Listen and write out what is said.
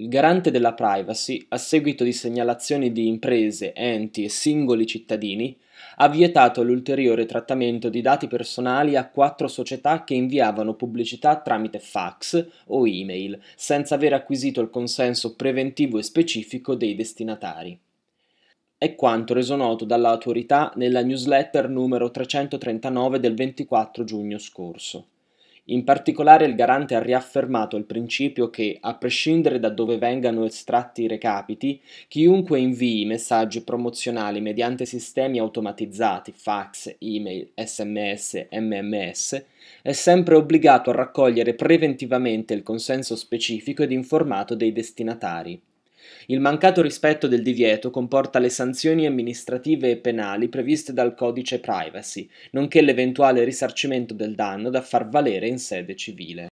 Il garante della privacy, a seguito di segnalazioni di imprese, enti e singoli cittadini, ha vietato l'ulteriore trattamento di dati personali a quattro società che inviavano pubblicità tramite fax o email, senza aver acquisito il consenso preventivo e specifico dei destinatari. È quanto reso noto dall'autorità nella newsletter numero 339 del 24 giugno scorso. In particolare il garante ha riaffermato il principio che, a prescindere da dove vengano estratti i recapiti, chiunque invii messaggi promozionali mediante sistemi automatizzati, fax, email, sms, mms, è sempre obbligato a raccogliere preventivamente il consenso specifico ed informato dei destinatari. Il mancato rispetto del divieto comporta le sanzioni amministrative e penali previste dal codice privacy, nonché l'eventuale risarcimento del danno da far valere in sede civile.